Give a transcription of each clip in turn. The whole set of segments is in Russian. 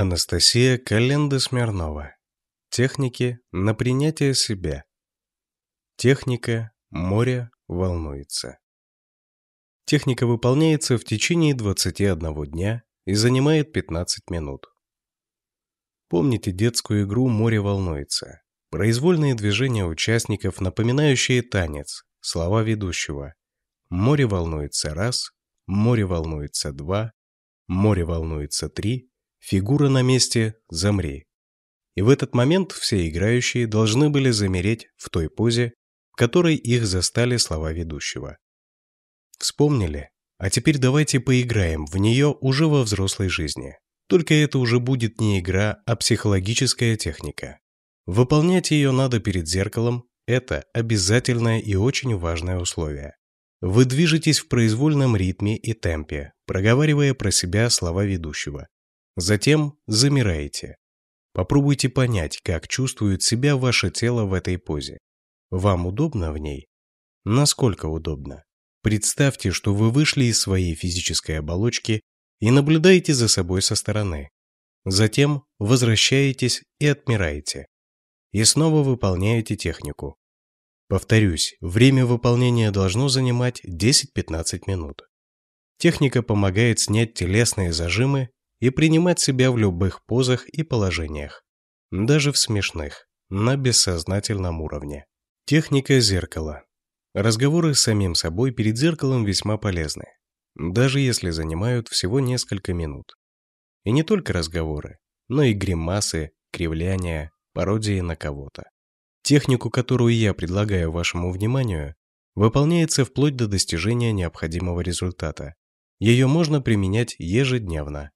Анастасия Календа-Смирнова. Техники на принятие себя. Техника «Море волнуется». Техника выполняется в течение 21 дня и занимает 15 минут. Помните детскую игру «Море волнуется». Произвольные движения участников, напоминающие танец, слова ведущего. «Море волнуется» раз, «Море волнуется» два, «Море волнуется» три, Фигура на месте «Замри». И в этот момент все играющие должны были замереть в той позе, в которой их застали слова ведущего. Вспомнили? А теперь давайте поиграем в нее уже во взрослой жизни. Только это уже будет не игра, а психологическая техника. Выполнять ее надо перед зеркалом, это обязательное и очень важное условие. Вы движетесь в произвольном ритме и темпе, проговаривая про себя слова ведущего. Затем замираете. Попробуйте понять, как чувствует себя ваше тело в этой позе. Вам удобно в ней? Насколько удобно? Представьте, что вы вышли из своей физической оболочки и наблюдаете за собой со стороны. Затем возвращаетесь и отмираете. И снова выполняете технику. Повторюсь, время выполнения должно занимать 10-15 минут. Техника помогает снять телесные зажимы и принимать себя в любых позах и положениях, даже в смешных, на бессознательном уровне. Техника зеркала. Разговоры с самим собой перед зеркалом весьма полезны, даже если занимают всего несколько минут. И не только разговоры, но и гримасы, кривляния, пародии на кого-то. Технику, которую я предлагаю вашему вниманию, выполняется вплоть до достижения необходимого результата. Ее можно применять ежедневно.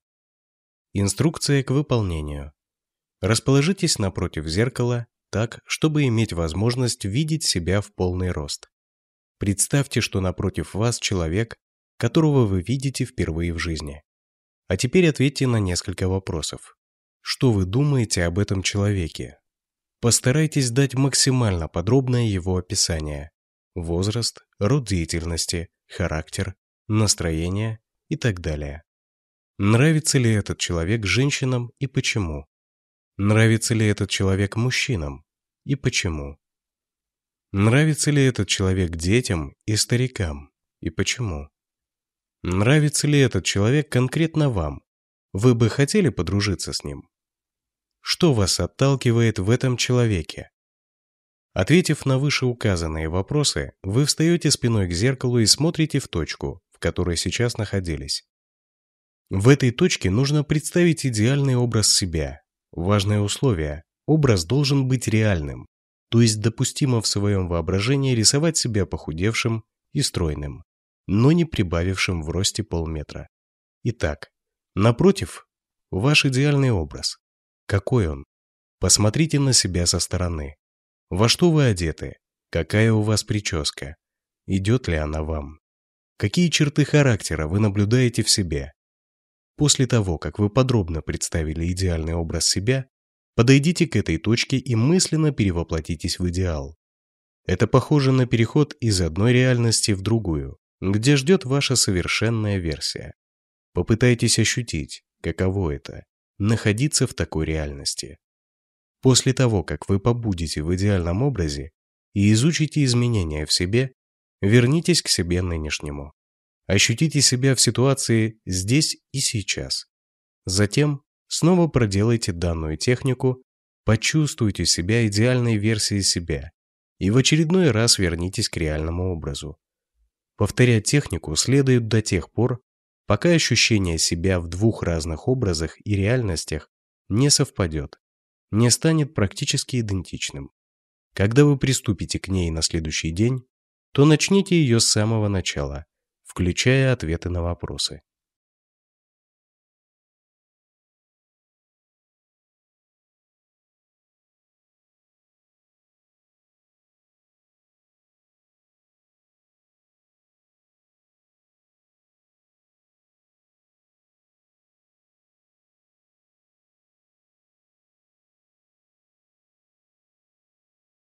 Инструкция к выполнению. Расположитесь напротив зеркала так, чтобы иметь возможность видеть себя в полный рост. Представьте, что напротив вас человек, которого вы видите впервые в жизни. А теперь ответьте на несколько вопросов. Что вы думаете об этом человеке? Постарайтесь дать максимально подробное его описание. Возраст, род деятельности, характер, настроение и так далее. Нравится ли этот человек женщинам и почему? Нравится ли этот человек мужчинам и почему? Нравится ли этот человек детям и старикам и почему? Нравится ли этот человек конкретно вам? Вы бы хотели подружиться с ним? Что вас отталкивает в этом человеке? Ответив на вышеуказанные вопросы, вы встаете спиной к зеркалу и смотрите в точку, в которой сейчас находились. В этой точке нужно представить идеальный образ себя. Важное условие – образ должен быть реальным, то есть допустимо в своем воображении рисовать себя похудевшим и стройным, но не прибавившим в росте полметра. Итак, напротив, ваш идеальный образ. Какой он? Посмотрите на себя со стороны. Во что вы одеты? Какая у вас прическа? Идет ли она вам? Какие черты характера вы наблюдаете в себе? После того, как вы подробно представили идеальный образ себя, подойдите к этой точке и мысленно перевоплотитесь в идеал. Это похоже на переход из одной реальности в другую, где ждет ваша совершенная версия. Попытайтесь ощутить, каково это – находиться в такой реальности. После того, как вы побудете в идеальном образе и изучите изменения в себе, вернитесь к себе нынешнему. Ощутите себя в ситуации здесь и сейчас. Затем снова проделайте данную технику, почувствуйте себя идеальной версией себя и в очередной раз вернитесь к реальному образу. Повторять технику следует до тех пор, пока ощущение себя в двух разных образах и реальностях не совпадет, не станет практически идентичным. Когда вы приступите к ней на следующий день, то начните ее с самого начала – включая ответы на вопросы.